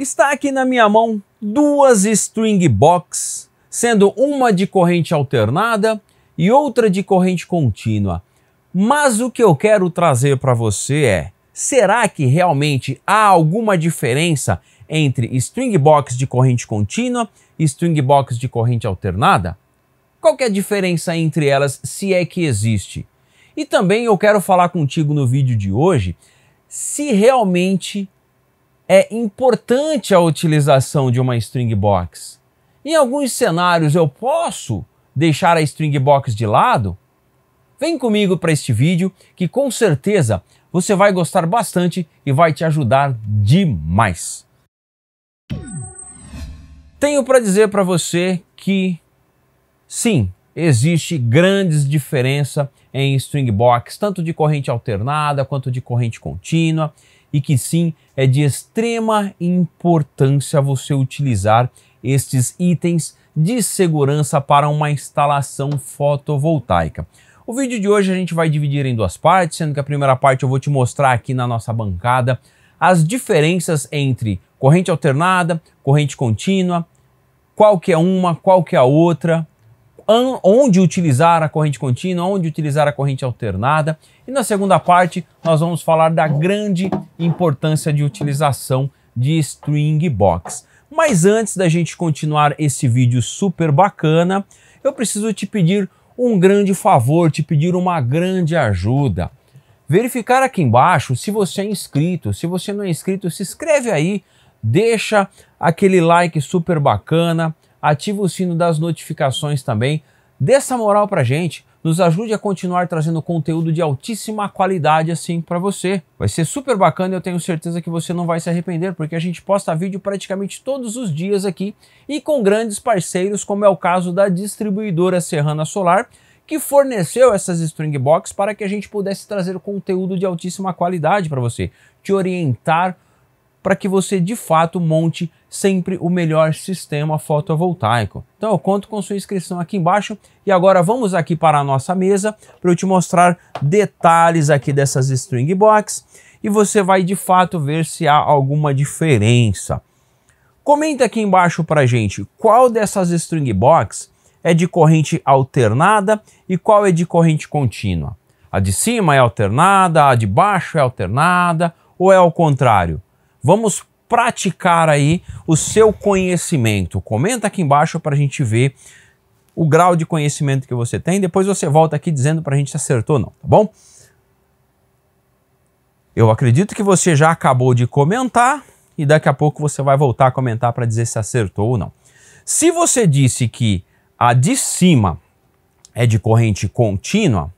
Está aqui na minha mão duas string box, sendo uma de corrente alternada e outra de corrente contínua. Mas o que eu quero trazer para você é: será que realmente há alguma diferença entre string box de corrente contínua e string box de corrente alternada? Qual é a diferença entre elas, se é que existe? E também eu quero falar contigo no vídeo de hoje se realmente é importante a utilização de uma string box. Em alguns cenários eu posso deixar a string box de lado? Vem comigo para este vídeo que com certeza você vai gostar bastante e vai te ajudar demais. Tenho para dizer para você que sim, existe grandes diferença em string box, tanto de corrente alternada quanto de corrente contínua e que sim é de extrema importância você utilizar estes itens de segurança para uma instalação fotovoltaica. O vídeo de hoje a gente vai dividir em duas partes, sendo que a primeira parte eu vou te mostrar aqui na nossa bancada as diferenças entre corrente alternada, corrente contínua, qual que é uma, qual que é a outra, onde utilizar a corrente contínua, onde utilizar a corrente alternada. E na segunda parte, nós vamos falar da grande importância de utilização de string box. Mas antes da gente continuar esse vídeo super bacana, eu preciso te pedir um grande favor, te pedir uma grande ajuda. Verificar aqui embaixo se você é inscrito. Se você não é inscrito, se inscreve aí, deixa aquele like super bacana, ativa o sino das notificações também. Dê essa moral pra gente, nos ajude a continuar trazendo conteúdo de altíssima qualidade assim para você. Vai ser super bacana e eu tenho certeza que você não vai se arrepender, porque a gente posta vídeo praticamente todos os dias aqui e com grandes parceiros, como é o caso da distribuidora Serrana Solar, que forneceu essas string box para que a gente pudesse trazer conteúdo de altíssima qualidade para você, te orientar para que você de fato monte sempre o melhor sistema fotovoltaico. Então eu conto com sua inscrição aqui embaixo e agora vamos aqui para a nossa mesa para eu te mostrar detalhes aqui dessas string box e você vai de fato ver se há alguma diferença. Comenta aqui embaixo para gente qual dessas string box é de corrente alternada e qual é de corrente contínua. A de cima é alternada, a de baixo é alternada ou é ao contrário? Vamos praticar aí o seu conhecimento. Comenta aqui embaixo para a gente ver o grau de conhecimento que você tem. Depois você volta aqui dizendo para a gente se acertou ou não, tá bom? Eu acredito que você já acabou de comentar e daqui a pouco você vai voltar a comentar para dizer se acertou ou não. Se você disse que a de cima é de corrente contínua,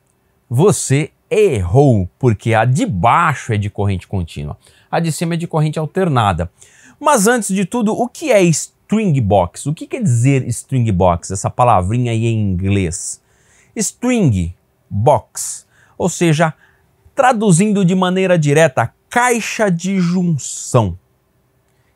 você errou, porque a de baixo é de corrente contínua, a de cima é de corrente alternada. Mas antes de tudo, o que é string box? O que quer dizer string box, essa palavrinha aí em inglês? String box, ou seja, traduzindo de maneira direta, caixa de junção.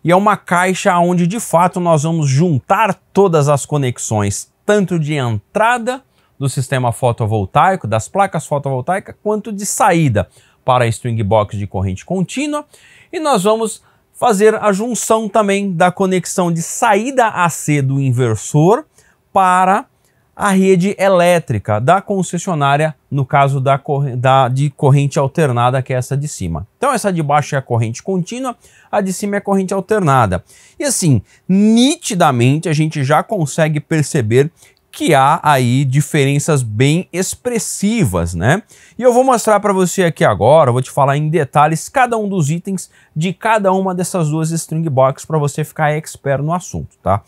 E é uma caixa onde de fato nós vamos juntar todas as conexões, tanto de entrada do sistema fotovoltaico, das placas fotovoltaicas, quanto de saída para a string box de corrente contínua. E nós vamos fazer a junção também da conexão de saída AC do inversor para a rede elétrica da concessionária, no caso da, da, de corrente alternada, que é essa de cima. Então essa de baixo é a corrente contínua, a de cima é a corrente alternada. E assim, nitidamente a gente já consegue perceber que há aí diferenças bem expressivas, né? E eu vou mostrar para você aqui agora, vou te falar em detalhes cada um dos itens de cada uma dessas duas string box para você ficar expert no assunto, tá?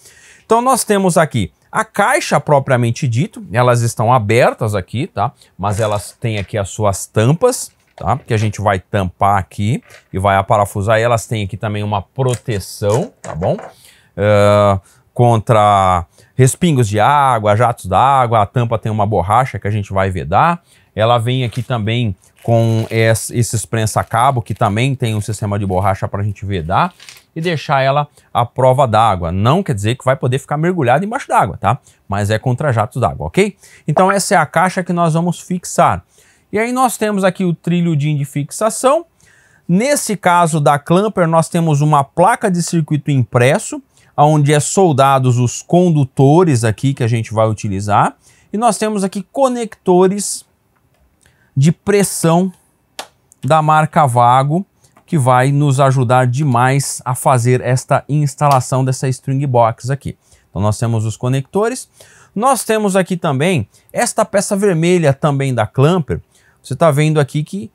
Então nós temos aqui a caixa propriamente dito, elas estão abertas aqui, tá? Mas elas têm aqui as suas tampas, tá? Que a gente vai tampar aqui e vai aparafusar. E elas têm aqui também uma proteção, tá bom? Uh, contra respingos de água, jatos d'água, a tampa tem uma borracha que a gente vai vedar. Ela vem aqui também com esses prensa-cabo, que também tem um sistema de borracha para a gente vedar e deixar ela à prova d'água. Não quer dizer que vai poder ficar mergulhada embaixo d'água, tá? Mas é contra jatos d'água, ok? Então essa é a caixa que nós vamos fixar. E aí nós temos aqui o trilho de fixação. Nesse caso da Clamper, nós temos uma placa de circuito impresso onde é soldados os condutores aqui que a gente vai utilizar. E nós temos aqui conectores de pressão da marca Vago, que vai nos ajudar demais a fazer esta instalação dessa string box aqui. Então nós temos os conectores. Nós temos aqui também esta peça vermelha também da Clamper. Você está vendo aqui que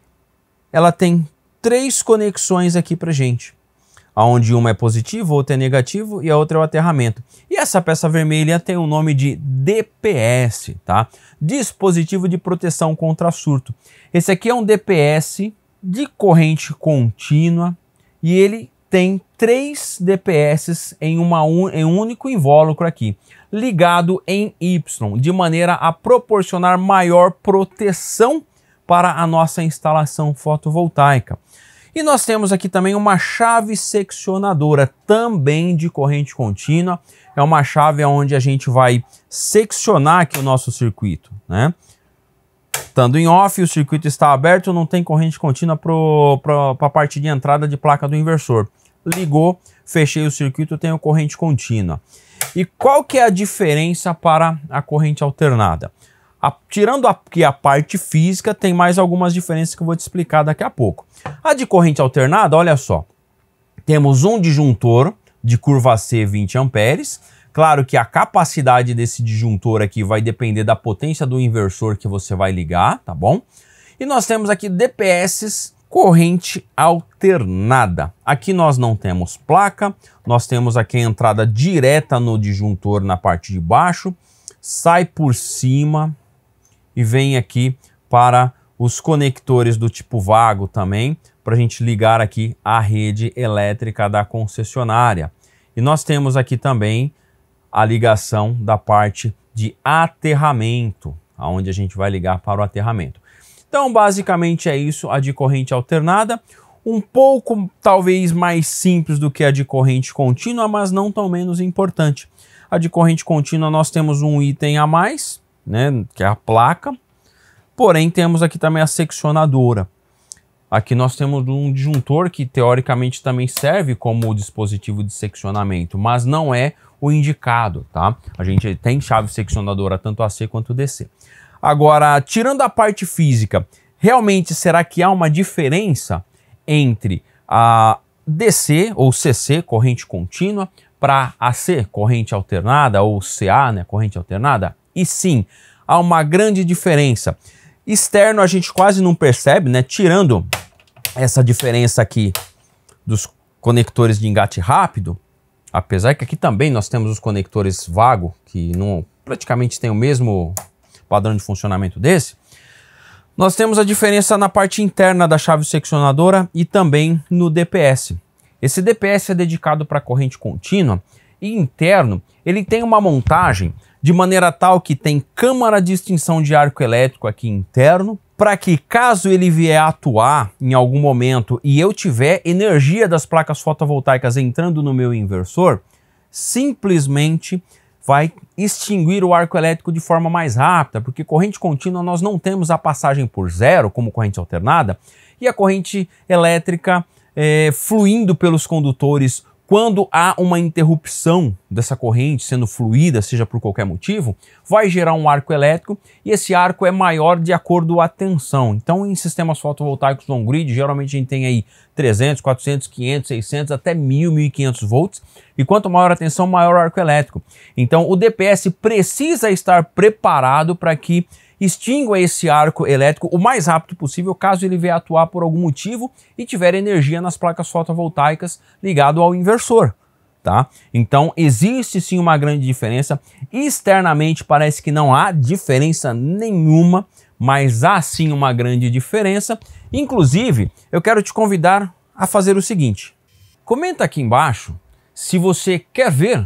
ela tem três conexões aqui para gente onde uma é positivo, outra é negativo e a outra é o aterramento. E essa peça vermelha tem o nome de DPS, tá? Dispositivo de proteção contra surto. Esse aqui é um DPS de corrente contínua e ele tem três DPS em, uma un, em um único invólucro aqui, ligado em Y, de maneira a proporcionar maior proteção para a nossa instalação fotovoltaica. E nós temos aqui também uma chave seccionadora, também de corrente contínua. É uma chave onde a gente vai seccionar aqui o nosso circuito, né? Estando em off, o circuito está aberto, não tem corrente contínua para a parte de entrada de placa do inversor. Ligou, fechei o circuito, tenho corrente contínua. E qual que é a diferença para a corrente alternada? A, tirando aqui a parte física, tem mais algumas diferenças que eu vou te explicar daqui a pouco. A de corrente alternada, olha só. Temos um disjuntor de curva C 20 amperes. Claro que a capacidade desse disjuntor aqui vai depender da potência do inversor que você vai ligar, tá bom? E nós temos aqui DPS corrente alternada. Aqui nós não temos placa, nós temos aqui a entrada direta no disjuntor na parte de baixo, sai por cima, e vem aqui para os conectores do tipo vago também, para a gente ligar aqui a rede elétrica da concessionária. E nós temos aqui também a ligação da parte de aterramento, aonde a gente vai ligar para o aterramento. Então, basicamente é isso, a de corrente alternada, um pouco talvez mais simples do que a de corrente contínua, mas não tão menos importante. A de corrente contínua nós temos um item a mais, né, que é a placa. Porém, temos aqui também a seccionadora. Aqui nós temos um disjuntor que teoricamente também serve como dispositivo de seccionamento, mas não é o indicado, tá? A gente tem chave seccionadora tanto AC quanto DC. Agora, tirando a parte física, realmente será que há uma diferença entre a DC ou CC, corrente contínua, para AC, corrente alternada, ou CA, né, corrente alternada? E sim, há uma grande diferença. Externo a gente quase não percebe, né? Tirando essa diferença aqui dos conectores de engate rápido, apesar que aqui também nós temos os conectores vago, que não praticamente tem o mesmo padrão de funcionamento desse, nós temos a diferença na parte interna da chave seccionadora e também no DPS. Esse DPS é dedicado para corrente contínua e interno ele tem uma montagem de maneira tal que tem câmara de extinção de arco elétrico aqui interno, para que caso ele vier atuar em algum momento e eu tiver energia das placas fotovoltaicas entrando no meu inversor, simplesmente vai extinguir o arco elétrico de forma mais rápida, porque corrente contínua nós não temos a passagem por zero, como corrente alternada, e a corrente elétrica é, fluindo pelos condutores quando há uma interrupção dessa corrente sendo fluída, seja por qualquer motivo, vai gerar um arco elétrico e esse arco é maior de acordo à tensão. Então, em sistemas fotovoltaicos long grid, geralmente a gente tem aí 300, 400, 500, 600 até 1000, 1500 volts. E quanto maior a tensão, maior o arco elétrico. Então, o DPS precisa estar preparado para que extingua esse arco elétrico o mais rápido possível, caso ele venha atuar por algum motivo e tiver energia nas placas fotovoltaicas ligado ao inversor. Tá? Então existe sim uma grande diferença. Externamente parece que não há diferença nenhuma, mas há sim uma grande diferença. Inclusive, eu quero te convidar a fazer o seguinte: comenta aqui embaixo se você quer ver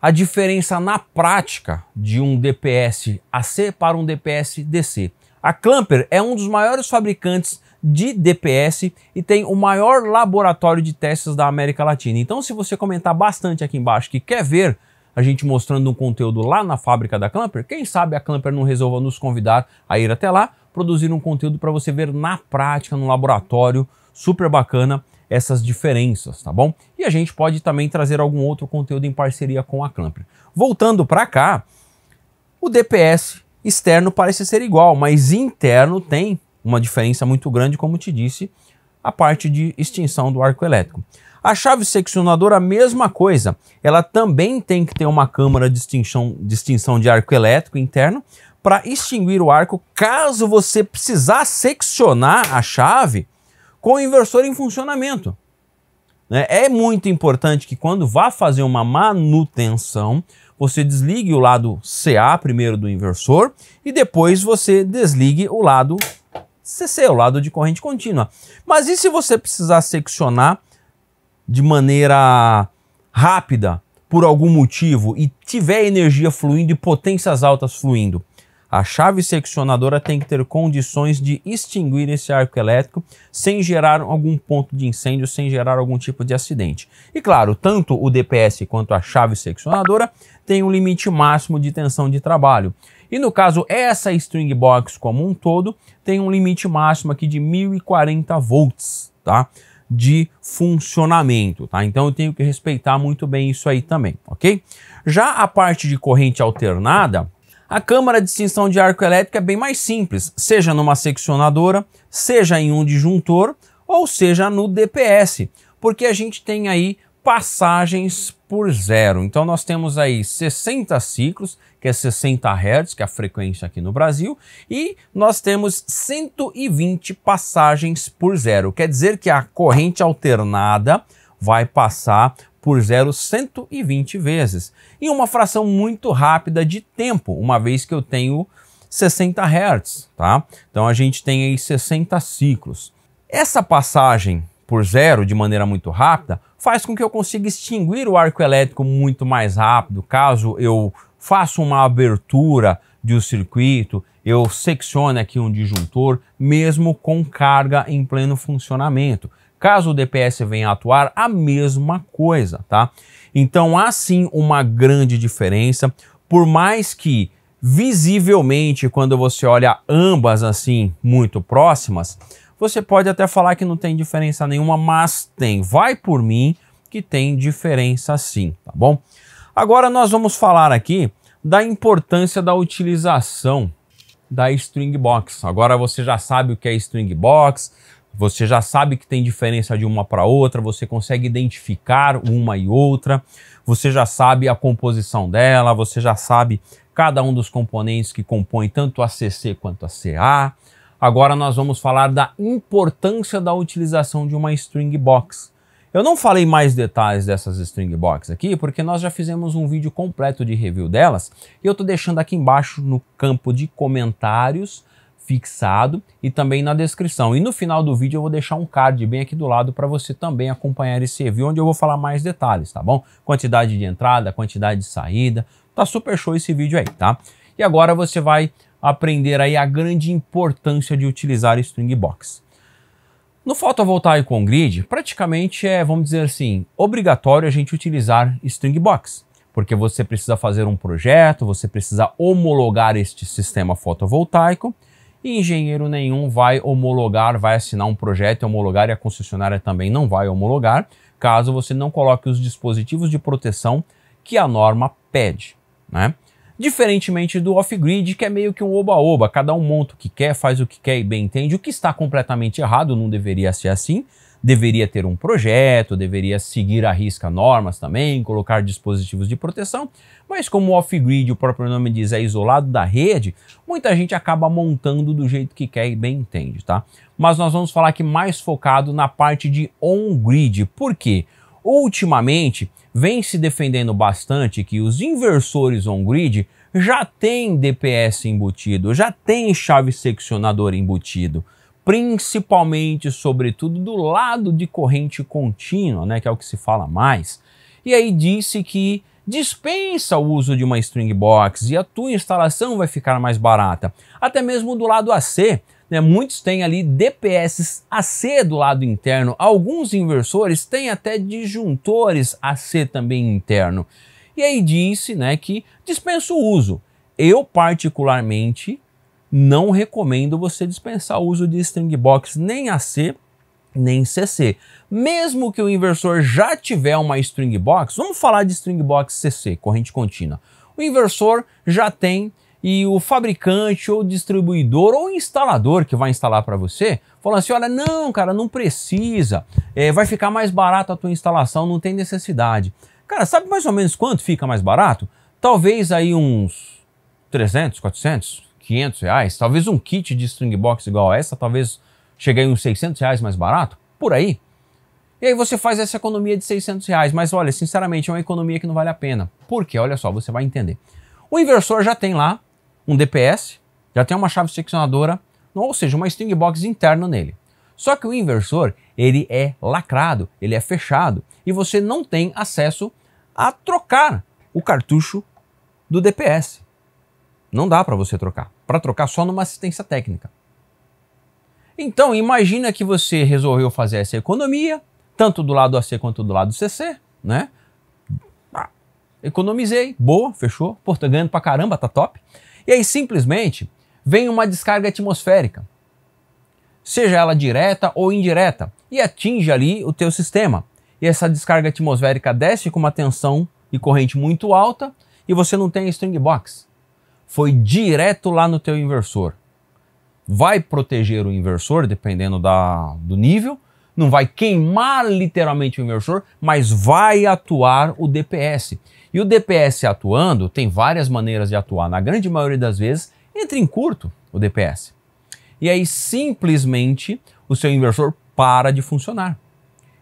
a diferença na prática de um DPS AC para um DPS DC. A Clamper é um dos maiores fabricantes de DPS e tem o maior laboratório de testes da América Latina. Então, se você comentar bastante aqui embaixo que quer ver a gente mostrando um conteúdo lá na fábrica da Clamper, quem sabe a Clamper não resolva nos convidar a ir até lá, produzir um conteúdo para você ver na prática, no laboratório, super bacana, essas diferenças, tá bom? E a gente pode também trazer algum outro conteúdo em parceria com a Clamp. Voltando para cá, o DPS externo parece ser igual, mas interno tem uma diferença muito grande, como te disse, a parte de extinção do arco elétrico. A chave seccionadora, a mesma coisa. Ela também tem que ter uma câmara de extinção de, extinção de arco elétrico interno para extinguir o arco caso você precisar seccionar a chave com o inversor em funcionamento. Né? É muito importante que quando vá fazer uma manutenção, você desligue o lado CA primeiro do inversor e depois você desligue o lado CC, o lado de corrente contínua. Mas e se você precisar seccionar de maneira rápida por algum motivo e tiver energia fluindo e potências altas fluindo? A chave seccionadora tem que ter condições de extinguir esse arco elétrico sem gerar algum ponto de incêndio, sem gerar algum tipo de acidente. E claro, tanto o DPS quanto a chave seccionadora tem um limite máximo de tensão de trabalho. E no caso, essa string box como um todo tem um limite máximo aqui de 1040 volts, tá? de funcionamento, tá? Então eu tenho que respeitar muito bem isso aí também, ok? Já a parte de corrente alternada, a câmara de extinção de arco elétrico é bem mais simples, seja numa seccionadora, seja em um disjuntor ou seja no DPS, porque a gente tem aí passagens por zero. Então nós temos aí 60 ciclos, que é 60 Hz, que é a frequência aqui no Brasil, e nós temos 120 passagens por zero. Quer dizer que a corrente alternada vai passar por zero 120 vezes, em uma fração muito rápida de tempo, uma vez que eu tenho 60 Hz, tá? Então a gente tem aí 60 ciclos. Essa passagem por zero de maneira muito rápida faz com que eu consiga extinguir o arco elétrico muito mais rápido, caso eu faça uma abertura de um circuito, eu seccione aqui um disjuntor, mesmo com carga em pleno funcionamento. Caso o DPS venha a atuar, a mesma coisa, tá? Então há sim uma grande diferença, por mais que visivelmente, quando você olha ambas assim muito próximas, você pode até falar que não tem diferença nenhuma, mas tem. Vai por mim que tem diferença sim, tá bom? Agora nós vamos falar aqui da importância da utilização da string box. Agora você já sabe o que é string box, você já sabe que tem diferença de uma para outra, você consegue identificar uma e outra, você já sabe a composição dela, você já sabe cada um dos componentes que compõem tanto a CC quanto a CA. Agora nós vamos falar da importância da utilização de uma string box. Eu não falei mais detalhes dessas string box aqui, porque nós já fizemos um vídeo completo de review delas, e eu estou deixando aqui embaixo no campo de comentários fixado e também na descrição. E no final do vídeo eu vou deixar um card bem aqui do lado para você também acompanhar esse review, onde eu vou falar mais detalhes, tá bom? Quantidade de entrada, quantidade de saída, tá super show esse vídeo aí, tá? E agora você vai aprender aí a grande importância de utilizar string box. No fotovoltaico com grid, praticamente é, vamos dizer assim, obrigatório a gente utilizar string box, porque você precisa fazer um projeto, você precisa homologar este sistema fotovoltaico, e engenheiro nenhum vai homologar, vai assinar um projeto e homologar, e a concessionária também não vai homologar, caso você não coloque os dispositivos de proteção que a norma pede. Né? Diferentemente do off-grid, que é meio que um oba-oba, cada um monta o que quer, faz o que quer e bem entende, o que está completamente errado, não deveria ser assim, deveria ter um projeto, deveria seguir a risca normas também, colocar dispositivos de proteção, mas como off-grid, o próprio nome diz, é isolado da rede, muita gente acaba montando do jeito que quer e bem entende, tá? Mas nós vamos falar aqui mais focado na parte de on-grid, por quê? Ultimamente, vem se defendendo bastante que os inversores on-grid já têm DPS embutido, já têm chave seccionador embutido, principalmente, sobretudo, do lado de corrente contínua, né, que é o que se fala mais. E aí disse que dispensa o uso de uma string box e a tua instalação vai ficar mais barata. Até mesmo do lado AC, né, muitos têm ali DPS AC do lado interno, alguns inversores têm até disjuntores AC também interno. E aí disse né, que dispensa o uso. Eu, particularmente, não recomendo você dispensar o uso de string box nem AC nem CC. Mesmo que o inversor já tiver uma string box, vamos falar de string box CC, corrente contínua. O inversor já tem e o fabricante ou distribuidor ou instalador que vai instalar para você falou assim, olha, não, cara, não precisa, é, vai ficar mais barato a tua instalação, não tem necessidade. Cara, sabe mais ou menos quanto fica mais barato? Talvez aí uns 300, 400, 500 reais, talvez um kit de string box igual a essa, talvez chegue a uns 600 reais mais barato, por aí. E aí você faz essa economia de 600 reais, mas olha, sinceramente é uma economia que não vale a pena. Por quê? Olha só, você vai entender. O inversor já tem lá um DPS, já tem uma chave seccionadora, ou seja, uma string box interna nele. Só que o inversor, ele é lacrado, ele é fechado e você não tem acesso a trocar o cartucho do DPS. Não dá para você trocar para trocar só numa assistência técnica. Então, imagina que você resolveu fazer essa economia, tanto do lado AC quanto do lado CC, né? Ah, economizei, boa, fechou, pô, ganhando pra caramba, tá top. E aí, simplesmente, vem uma descarga atmosférica, seja ela direta ou indireta, e atinge ali o teu sistema. E essa descarga atmosférica desce com uma tensão e corrente muito alta, e você não tem string box foi direto lá no teu inversor. Vai proteger o inversor, dependendo da, do nível, não vai queimar literalmente o inversor, mas vai atuar o DPS. E o DPS atuando, tem várias maneiras de atuar, na grande maioria das vezes, entra em curto o DPS. E aí simplesmente o seu inversor para de funcionar.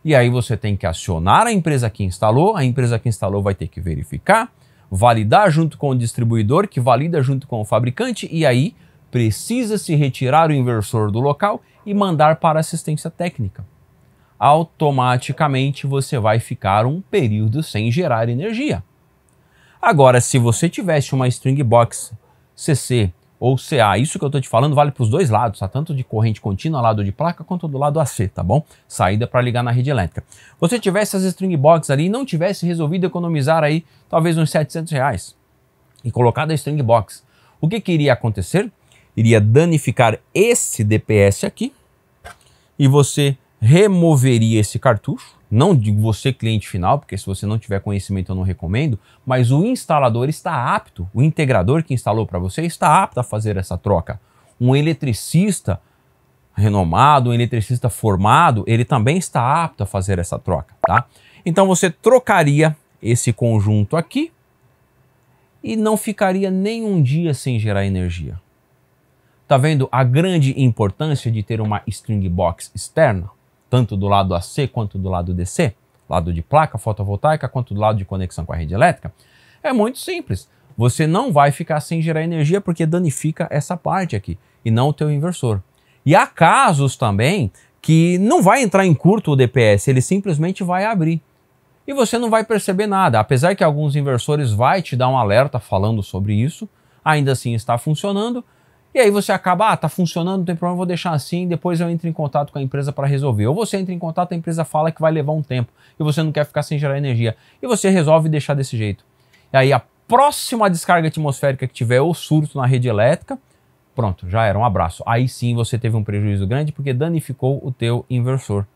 E aí você tem que acionar a empresa que instalou, a empresa que instalou vai ter que verificar, validar junto com o distribuidor, que valida junto com o fabricante, e aí precisa-se retirar o inversor do local e mandar para assistência técnica. Automaticamente você vai ficar um período sem gerar energia. Agora, se você tivesse uma string box CC ou CA. Isso que eu estou te falando vale para os dois lados, tá? tanto de corrente contínua, lado de placa, quanto do lado AC, tá bom? Saída para ligar na rede elétrica. Você tivesse as string box ali e não tivesse resolvido economizar aí talvez uns 700 reais e colocado a string box, o que, que iria acontecer? Iria danificar esse DPS aqui e você removeria esse cartucho, não digo você cliente final, porque se você não tiver conhecimento eu não recomendo, mas o instalador está apto, o integrador que instalou para você está apto a fazer essa troca. Um eletricista renomado, um eletricista formado, ele também está apto a fazer essa troca, tá? Então você trocaria esse conjunto aqui e não ficaria nenhum dia sem gerar energia. Tá vendo a grande importância de ter uma string box externa? tanto do lado AC quanto do lado DC, lado de placa fotovoltaica quanto do lado de conexão com a rede elétrica, é muito simples. Você não vai ficar sem gerar energia porque danifica essa parte aqui e não o teu inversor. E há casos também que não vai entrar em curto o DPS, ele simplesmente vai abrir. E você não vai perceber nada, apesar que alguns inversores vai te dar um alerta falando sobre isso, ainda assim está funcionando e aí você acaba, ah, tá funcionando, não tem problema, vou deixar assim, depois eu entro em contato com a empresa para resolver. Ou você entra em contato, a empresa fala que vai levar um tempo e você não quer ficar sem gerar energia. E você resolve deixar desse jeito. E aí a próxima descarga atmosférica que tiver ou surto na rede elétrica, pronto, já era, um abraço. Aí sim você teve um prejuízo grande porque danificou o teu inversor.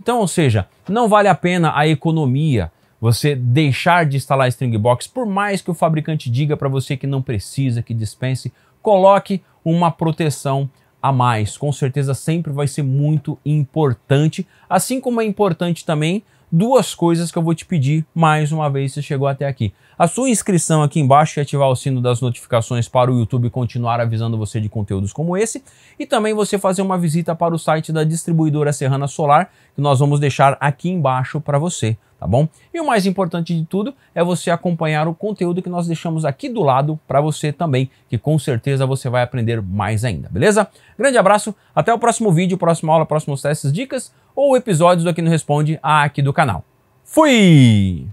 Então, ou seja, não vale a pena a economia, você deixar de instalar string box por mais que o fabricante diga para você que não precisa, que dispense, coloque uma proteção a mais. Com certeza sempre vai ser muito importante, assim como é importante também duas coisas que eu vou te pedir mais uma vez se chegou até aqui. A sua inscrição aqui embaixo e ativar o sino das notificações para o YouTube continuar avisando você de conteúdos como esse. E também você fazer uma visita para o site da distribuidora Serrana Solar, que nós vamos deixar aqui embaixo para você, tá bom? E o mais importante de tudo é você acompanhar o conteúdo que nós deixamos aqui do lado para você também, que com certeza você vai aprender mais ainda, beleza? Grande abraço, até o próximo vídeo, próxima aula, próximos testes, dicas ou episódios do Aqui no Responde aqui do canal. Fui!